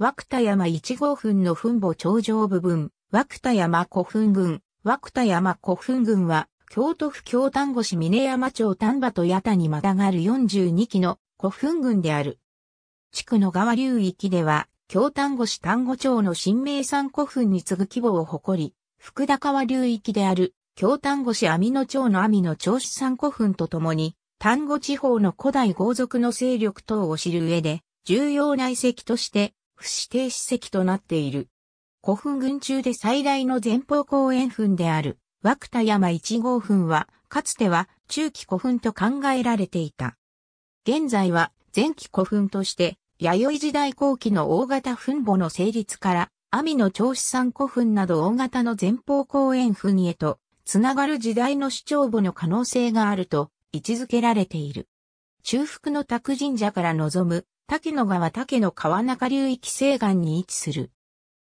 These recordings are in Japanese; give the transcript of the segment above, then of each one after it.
枠田山1号墳の墳墓頂上部分、枠田山古墳群、枠田山古墳群は、京都府京丹後市峰山町丹波と八田にまたがる42基の古墳群である。地区の川流域では、京丹後市丹後町の新名山古墳に次ぐ規模を誇り、福田川流域である、京丹後市網野町の網野町市山古墳とともに、丹後地方の古代豪族の勢力等を知る上で、重要な遺跡として不指定史跡となっている。古墳群中で最大の前方後円墳である、涌田山一号墳は、かつては中期古墳と考えられていた。現在は前期古墳として、弥生時代後期の大型墳墓の成立から、網の長子山古墳など大型の前方後円墳へと、つながる時代の主張墓の可能性があると位置づけられている。中腹の拓神社から望む竹野川竹野川中流域西岸に位置する。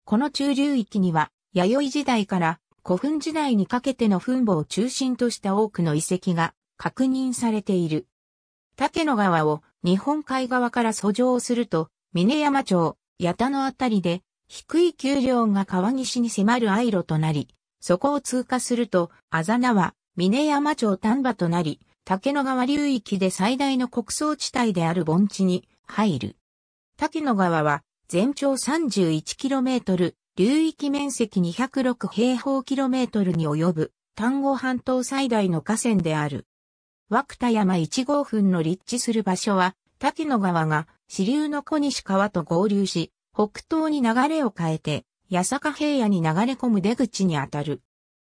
この中流域には、弥生時代から古墳時代にかけての墳墓を中心とした多くの遺跡が確認されている。竹野川を日本海側から遡上すると、峰山町、八田のあたりで、低い丘陵が川岸に迫る愛路となり、そこを通過すると、あざなは、峰山町丹波となり、竹野川流域で最大の穀倉地帯である盆地に入る。滝野川は全長 31km、流域面積206平方キロメートルに及ぶ丹後半島最大の河川である。枠田山1号墳の立地する場所は、滝野川が支流の小西川と合流し、北東に流れを変えて、八坂平野に流れ込む出口にあたる。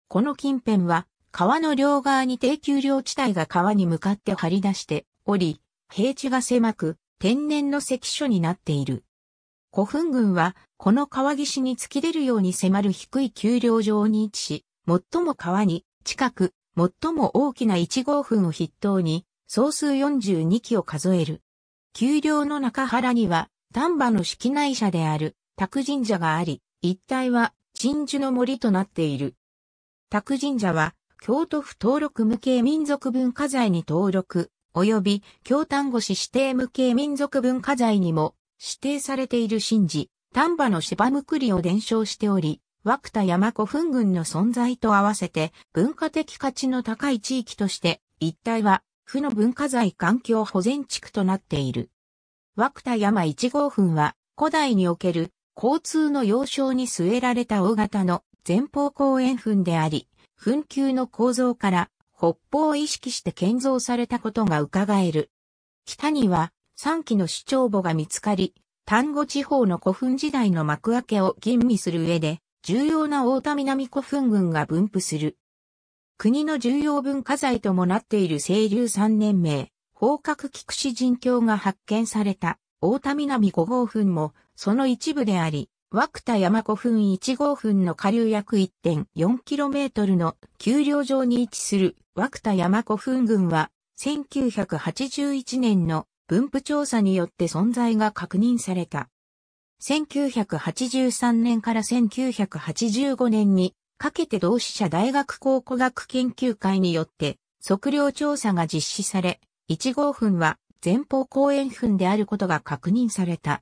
この近辺は、川の両側に低丘陵地帯が川に向かって張り出しており、平地が狭く、天然の関所になっている。古墳群は、この川岸に突き出るように迫る低い丘陵上に位置し、最も川に近く、最も大きな1号墳を筆頭に、総数42基を数える。丘陵の中原には、丹波の式内社である、卓神社があり、一帯は、鎮守の森となっている。卓神社は、京都府登録無形民族文化財に登録及び京丹後市指定無形民族文化財にも指定されている神事、丹波の芝むくりを伝承しており、涌田山古墳群の存在と合わせて文化的価値の高い地域として、一帯は、府の文化財環境保全地区となっている。涌田山一号墳は、古代における交通の要衝に据えられた大型の前方公園墳であり、墳丘の構造から北方を意識して建造されたことが伺える。北には3基の主張墓が見つかり、丹後地方の古墳時代の幕開けを吟味する上で、重要な大田南古墳群が分布する。国の重要文化財ともなっている清流三年名、宝格菊池人教が発見された大田南古号墳もその一部であり、涌田山古墳1号墳の下流約 1.4km の丘陵上に位置する涌田山古墳群は、1981年の分布調査によって存在が確認された。1983年から1985年にかけて同志社大学考古学研究会によって測量調査が実施され、1号墳は前方後円墳であることが確認された。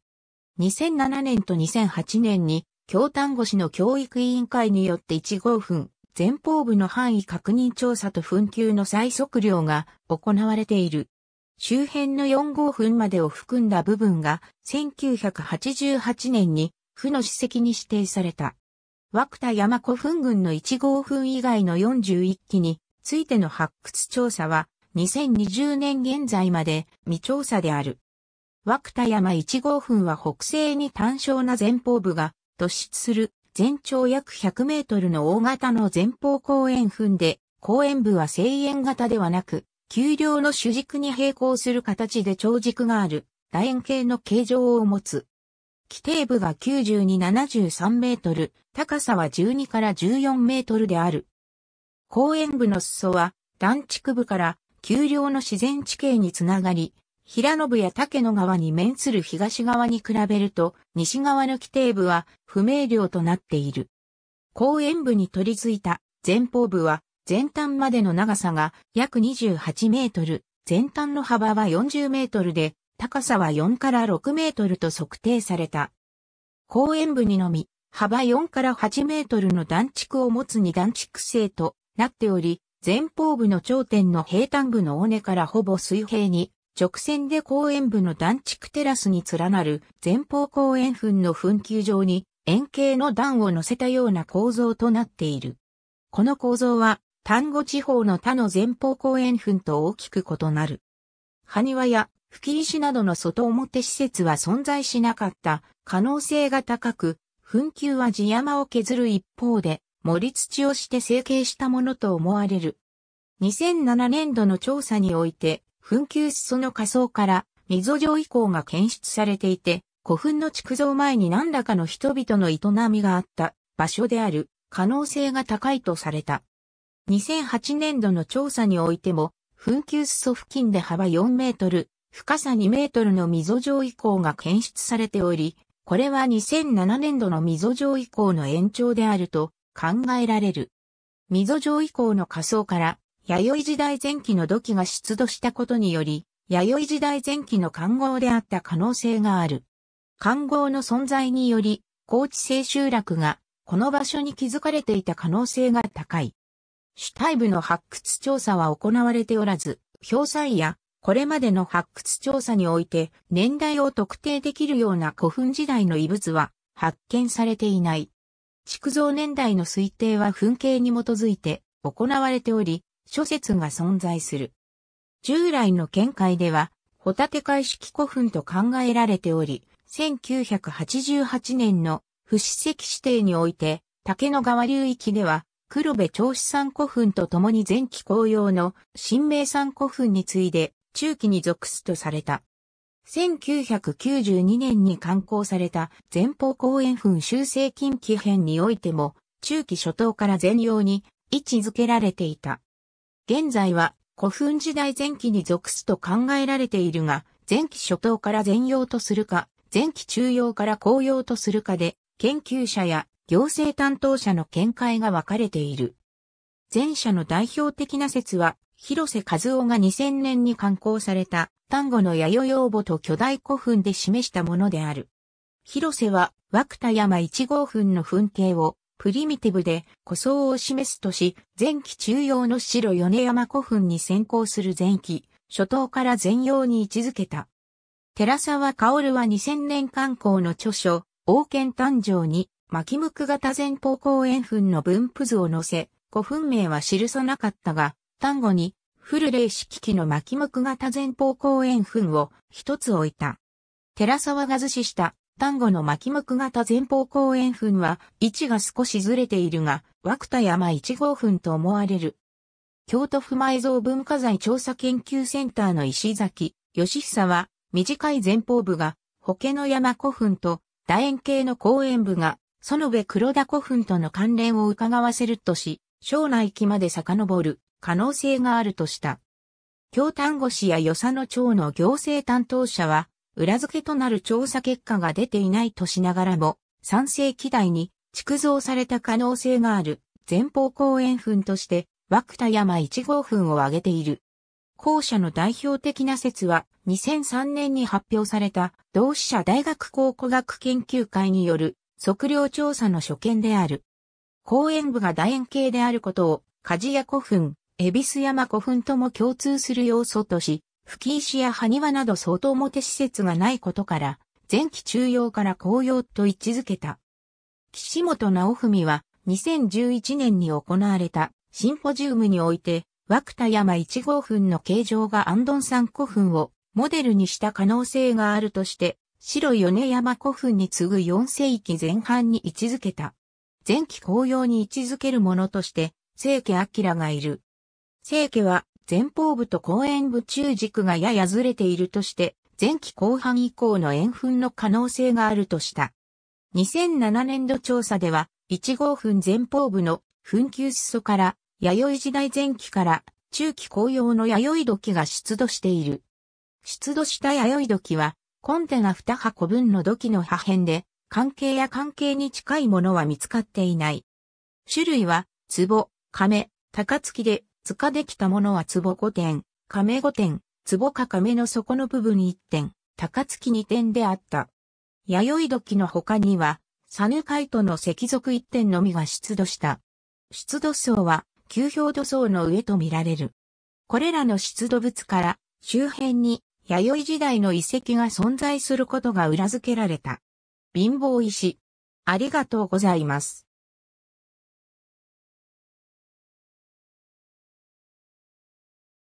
2007年と2008年に、京丹後市の教育委員会によって1号分、前方部の範囲確認調査と紛糾の再測量が行われている。周辺の4号分までを含んだ部分が1988年に府の史跡に指定された。枠田山古墳群の1号墳以外の41基についての発掘調査は2020年現在まで未調査である。涌田山1号墳は北西に単小な前方部が突出する全長約100メートルの大型の前方公園墳で、公園部は正円型ではなく、丘陵の主軸に並行する形で長軸がある楕円形の形状を持つ。規定部が9273メートル、高さは12から14メートルである。公園部の裾は、団地区部から丘陵の自然地形につながり、平野部や竹野川に面する東側に比べると、西側の規定部は不明瞭となっている。公園部に取り付いた前方部は前端までの長さが約28メートル、前端の幅は40メートルで、高さは4から6メートルと測定された。公園部にのみ、幅4から8メートルの断築を持つ二断築製となっており、前方部の頂点の平坦部の尾根からほぼ水平に直線で公園部の断地区テラスに連なる前方公園墳の墳丘上に円形の段を乗せたような構造となっている。この構造は丹後地方の他の前方公園墳と大きく異なる。埴輪や吹石などの外表施設は存在しなかった可能性が高く、墳丘は地山を削る一方で盛り土をして成形したものと思われる。2007年度の調査において、墳丘裾の下層から、溝上遺構が検出されていて、古墳の築造前に何らかの人々の営みがあった場所である可能性が高いとされた。2008年度の調査においても、墳丘裾付近で幅4メートル、深さ2メートルの溝上遺構が検出されており、これは2007年度の溝上遺構の延長であると考えられる。溝状遺構の仮想から弥生時代前期の土器が出土したことにより、弥生時代前期の環合であった可能性がある。環合の存在により、高知清集落が、この場所に築かれていた可能性が高い。主体部の発掘調査は行われておらず、表祭や、これまでの発掘調査において、年代を特定できるような古墳時代の遺物は、発見されていない。築造年代の推定は墳形に基づいて行われており、諸説が存在する。従来の見解では、ホタテ海式古墳と考えられており、1988年の不史跡指定において、竹の川流域では、黒部長子山古墳と共に前期紅葉の新名山古墳に次いで中期に属すとされた。1992年に刊行された前方公園墳修正近期編においても、中期初頭から全容に位置づけられていた。現在は古墳時代前期に属すと考えられているが、前期初頭から前用とするか、前期中用から後用とするかで、研究者や行政担当者の見解が分かれている。前者の代表的な説は、広瀬和夫が2000年に刊行された、丹後の弥生用母と巨大古墳で示したものである。広瀬は、涌田山1号墳の墳形を、プリミティブで古装を示すとし、前期中央の白米山古墳に先行する前期、初頭から全容に位置づけた。寺沢薫は2000年刊行の著書、王権誕生に、巻向型前方公園墳の分布図を載せ、古墳名は記さなかったが、単語に、フル式機の巻向型前方公園墳を一つ置いた。寺沢が図示した端午の巻目型前方後円墳は位置が少しずれているが、涌田山1号墳と思われる。京都府埋蔵文化財調査研究センターの石崎、義久は、短い前方部が、保華の山古墳と、楕円形の後円部が、園部黒田古墳との関連を伺わせるとし、将来期まで遡る可能性があるとした。京丹後市や与謝野町の行政担当者は、裏付けとなる調査結果が出ていないとしながらも、三世紀代に築造された可能性がある前方後円墳として、涌田山1号墳を挙げている。後者の代表的な説は、2003年に発表された同志社大学考古学研究会による測量調査の所見である。後円部が楕円形であることを、鍛冶屋古墳、恵比寿山古墳とも共通する要素とし、吹石や埴輪など相当表施設がないことから、前期中央から紅葉と位置づけた。岸本直文は2011年に行われたシンポジウムにおいて、涌田山1号墳の形状が安ン山古墳をモデルにした可能性があるとして、白米山古墳に次ぐ4世紀前半に位置づけた。前期紅葉に位置づけるものとして、清家明がいる。聖家は前方部と後円部中軸がややずれているとして、前期後半以降の円墳の可能性があるとした。2007年度調査では、1号墳前方部の墳丘裾から、弥生時代前期から中期紅葉の弥生土が出土している。出土した弥生土は、コンテナ2箱分の土器の破片で、関係や関係に近いものは見つかっていない。種類は、壺、亀、高月で塚できたものは壺5点、亀5点、壺か亀の底の部分1点、高月2点であった。弥生時の他には、サヌカイトの石属1点のみが出土した。出土層は、旧氷土層の上とみられる。これらの出土物から、周辺に、弥生時代の遺跡が存在することが裏付けられた。貧乏石。ありがとうございます。